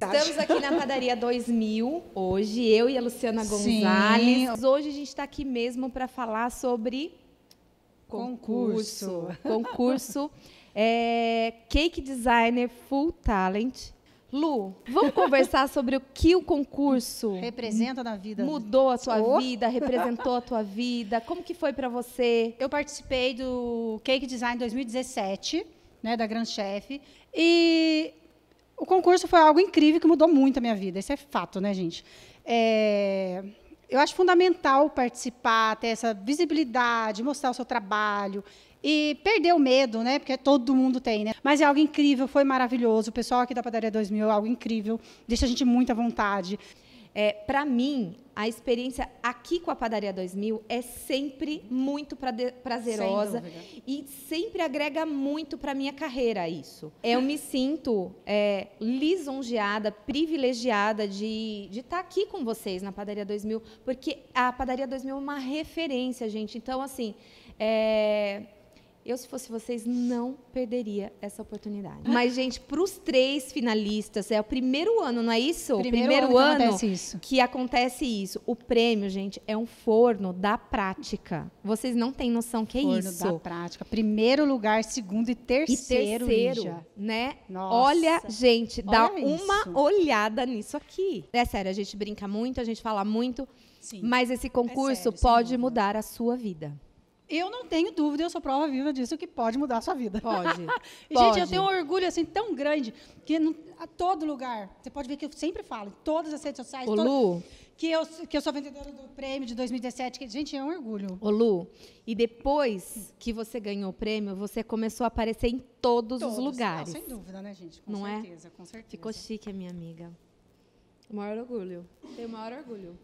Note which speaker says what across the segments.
Speaker 1: Estamos aqui na Padaria 2000 hoje, eu e a Luciana Gonzalez. Hoje a gente está aqui mesmo para falar sobre concurso. Concurso, concurso é, Cake Designer Full Talent. Lu, vamos conversar sobre o que o concurso representa
Speaker 2: na vida. Mudou a sua oh. vida, representou a
Speaker 1: tua vida. Como que foi para você? Eu participei
Speaker 2: do Cake Design 2017, né, da Grand Chef, e o concurso foi algo incrível que mudou muito a minha vida. Isso é fato, né, gente? É, eu acho fundamental participar, ter essa visibilidade, mostrar o seu trabalho e perder o medo, né? Porque todo mundo tem, né? Mas é algo incrível, foi maravilhoso.
Speaker 1: O pessoal aqui da Padaria 2000 é algo incrível, deixa a gente muita vontade. É, para mim, a experiência aqui com a Padaria 2000 é sempre muito prazerosa e sempre agrega muito para minha carreira isso. Eu me sinto é, lisonjeada, privilegiada de estar tá aqui com vocês na Padaria 2000, porque a Padaria 2000 é uma referência, gente. Então, assim, é, eu, se fosse vocês, não perderia essa oportunidade. Mas, gente, para os três finalistas, é o primeiro ano, não é isso? Primeiro primeiro ano, ano que, acontece isso. que acontece isso. O prêmio, gente, é um forno da prática. Vocês não têm noção que forno é isso. Forno da prática. Primeiro lugar, segundo e terceiro. E terceiro, Lígia. né? Nossa. Olha, gente, dá Olha uma isso. olhada nisso aqui. É sério, a gente brinca muito, a gente fala muito. Sim. Mas esse é concurso é sério, pode mudar a sua vida. Eu não tenho dúvida, eu sou prova viva disso que pode mudar a sua vida. Pode. e, pode. Gente, eu tenho um orgulho assim tão grande
Speaker 2: que não, a todo lugar, você pode ver que eu sempre falo, em todas as redes sociais, Ô, todo, Lu, que eu
Speaker 1: que eu sou vendedora do prêmio de 2017, que gente, é um orgulho. Ô Lu, e depois que você ganhou o prêmio, você começou a aparecer em todos, todos. os lugares. Não, sem dúvida, né, gente? Com não é? certeza, é? com certeza. Ficou chique a minha amiga. O maior orgulho. Tenho o maior orgulho.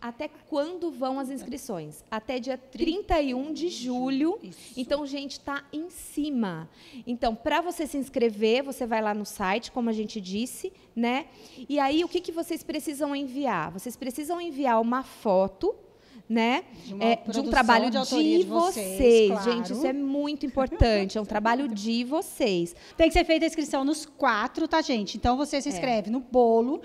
Speaker 1: Até quando vão as inscrições? Até dia 31 de julho. Isso. Então, gente, está em cima. Então, para você se inscrever, você vai lá no site, como a gente disse, né? E aí, o que, que vocês precisam enviar? Vocês precisam enviar uma foto né? De, é, de, um trabalho de, de, de vocês. vocês. Claro. Gente, isso é muito importante. É um trabalho de vocês. Tem que ser feita a inscrição nos quatro,
Speaker 2: tá, gente? Então você se é. inscreve é. no bolo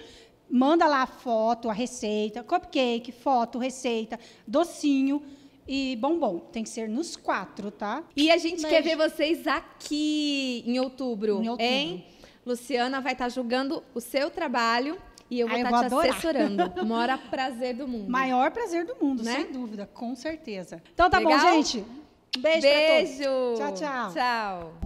Speaker 2: manda lá a foto, a receita, cupcake, foto, receita, docinho e bombom. Tem que ser nos quatro,
Speaker 1: tá? E a gente Mas... quer ver vocês aqui em outubro, em outubro. hein? Luciana vai estar tá julgando o seu trabalho e eu vou estar ah, eu tá te adorar. assessorando. Mora prazer do mundo. Maior prazer do mundo, né? sem dúvida, com certeza. Então tá Legal? bom, gente. Beijo, Beijo. Tchau, tchau. Tchau.